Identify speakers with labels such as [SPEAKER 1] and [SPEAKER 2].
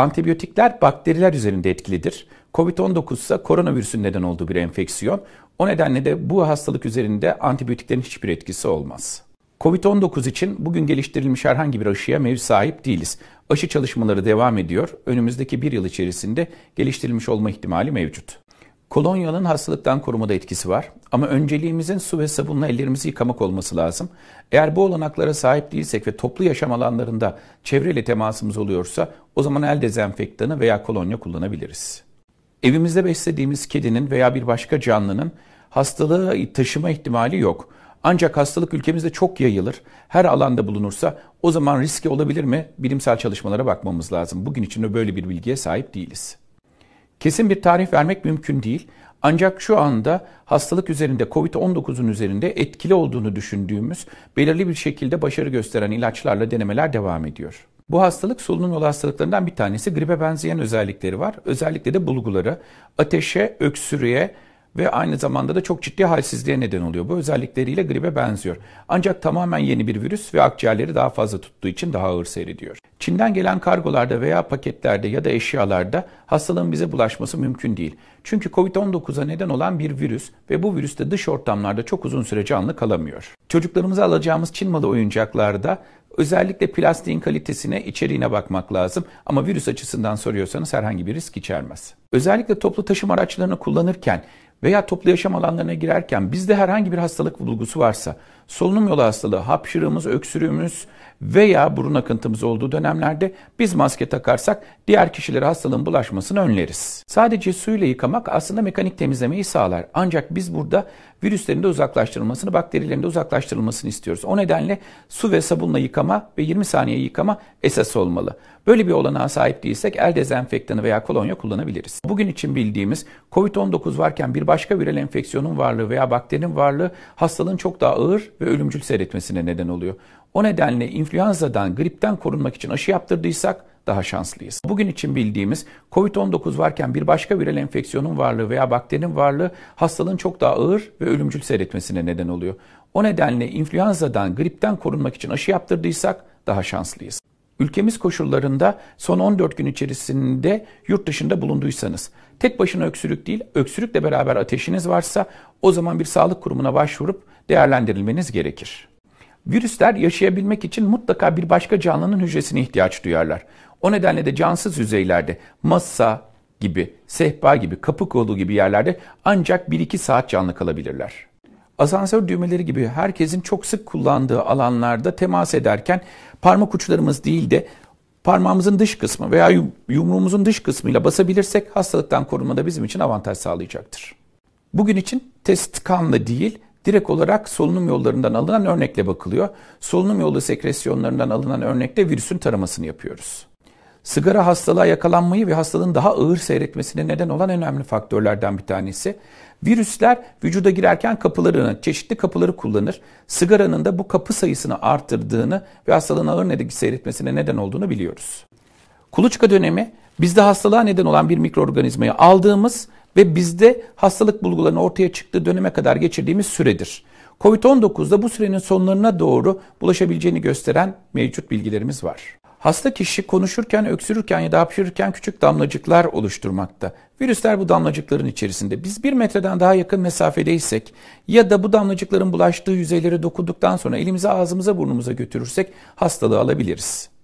[SPEAKER 1] Antibiyotikler bakteriler üzerinde etkilidir. Covid-19 ise koronavirüsün neden olduğu bir enfeksiyon. O nedenle de bu hastalık üzerinde antibiyotiklerin hiçbir etkisi olmaz. Covid-19 için bugün geliştirilmiş herhangi bir aşıya mevcut sahip değiliz. Aşı çalışmaları devam ediyor. Önümüzdeki bir yıl içerisinde geliştirilmiş olma ihtimali mevcut. Kolonyanın hastalıktan korumada etkisi var ama önceliğimizin su ve sabunla ellerimizi yıkamak olması lazım. Eğer bu olanaklara sahip değilsek ve toplu yaşam alanlarında çevreyle temasımız oluyorsa o zaman el dezenfektanı veya kolonya kullanabiliriz. Evimizde beslediğimiz kedinin veya bir başka canlının hastalığı taşıma ihtimali yok. Ancak hastalık ülkemizde çok yayılır, her alanda bulunursa o zaman riski olabilir mi? Bilimsel çalışmalara bakmamız lazım. Bugün için de böyle bir bilgiye sahip değiliz. Kesin bir tarih vermek mümkün değil. Ancak şu anda hastalık üzerinde COVID-19'un üzerinde etkili olduğunu düşündüğümüz belirli bir şekilde başarı gösteren ilaçlarla denemeler devam ediyor. Bu hastalık solunum yolu hastalıklarından bir tanesi. grip'e benzeyen özellikleri var. Özellikle de bulguları ateşe, öksürüğe, ve aynı zamanda da çok ciddi halsizliğe neden oluyor. Bu özellikleriyle gribe benziyor. Ancak tamamen yeni bir virüs ve akciğerleri daha fazla tuttuğu için daha ağır seyrediyor. Çin'den gelen kargolarda veya paketlerde ya da eşyalarda hastalığın bize bulaşması mümkün değil. Çünkü COVID-19'a neden olan bir virüs ve bu virüs de dış ortamlarda çok uzun süre canlı kalamıyor. Çocuklarımıza alacağımız Çin malı oyuncaklarda Özellikle plastiğin kalitesine, içeriğine bakmak lazım ama virüs açısından soruyorsanız herhangi bir risk içermez. Özellikle toplu taşıma araçlarını kullanırken veya toplu yaşam alanlarına girerken bizde herhangi bir hastalık bulgusu varsa solunum yolu hastalığı, hapşırığımız, öksürüğümüz veya burun akıntımız olduğu dönemlerde biz maske takarsak diğer kişilere hastalığın bulaşmasını önleriz. Sadece suyla yıkamak aslında mekanik temizlemeyi sağlar. Ancak biz burada virüslerin de uzaklaştırılmasını, bakterilerin de uzaklaştırılmasını istiyoruz. O nedenle su ve sabunla yıkama ve 20 saniye yıkama esas olmalı. Böyle bir olanağa sahip değilsek el dezenfektanı veya kolonya kullanabiliriz. Bugün için bildiğimiz COVID-19 varken bir başka viral enfeksiyonun varlığı veya bakterinin varlığı hastalığın çok daha ağır ve ölümcül seyretmesine neden oluyor. O nedenle influenzadan, gripten korunmak için aşı yaptırdıysak daha şanslıyız. Bugün için bildiğimiz COVID-19 varken bir başka viral enfeksiyonun varlığı veya bakterinin varlığı hastalığın çok daha ağır ve ölümcül seyretmesine neden oluyor. O nedenle influenzadan, gripten korunmak için aşı yaptırdıysak daha şanslıyız ülkemiz koşullarında son 14 gün içerisinde yurt dışında bulunduysanız, tek başına öksürük değil, öksürükle beraber ateşiniz varsa o zaman bir sağlık kurumuna başvurup değerlendirilmeniz gerekir. Virüsler yaşayabilmek için mutlaka bir başka canlının hücresine ihtiyaç duyarlar. O nedenle de cansız yüzeylerde masa gibi, sehpa gibi, kapı kolu gibi yerlerde ancak 1-2 saat canlı kalabilirler asansör düğmeleri gibi herkesin çok sık kullandığı alanlarda temas ederken parmak uçlarımız değil de parmağımızın dış kısmı veya yumruğumuzun dış kısmıyla basabilirsek hastalıktan korunmada bizim için avantaj sağlayacaktır. Bugün için test kanla değil, direkt olarak solunum yollarından alınan örnekle bakılıyor. Solunum yolu sekresyonlarından alınan örnekte virüsün taramasını yapıyoruz sigara hastalığa yakalanmayı ve hastalığın daha ağır seyretmesine neden olan önemli faktörlerden bir tanesi. Virüsler vücuda girerken kapılarını, çeşitli kapıları kullanır. Sigaranın da bu kapı sayısını artırdığını ve hastalığın ağır etki seyretmesine neden olduğunu biliyoruz. Kuluçka dönemi bizde hastalığa neden olan bir mikroorganizmayı aldığımız ve bizde hastalık bulgularının ortaya çıktığı döneme kadar geçirdiğimiz süredir. Covid-19'da bu sürenin sonlarına doğru bulaşabileceğini gösteren mevcut bilgilerimiz var. Hasta kişi konuşurken, öksürürken ya da hapşırırken küçük damlacıklar oluşturmakta. Virüsler bu damlacıkların içerisinde. Biz bir metreden daha yakın mesafedeysek ya da bu damlacıkların bulaştığı yüzeylere dokunduktan sonra elimizi ağzımıza burnumuza götürürsek hastalığı alabiliriz.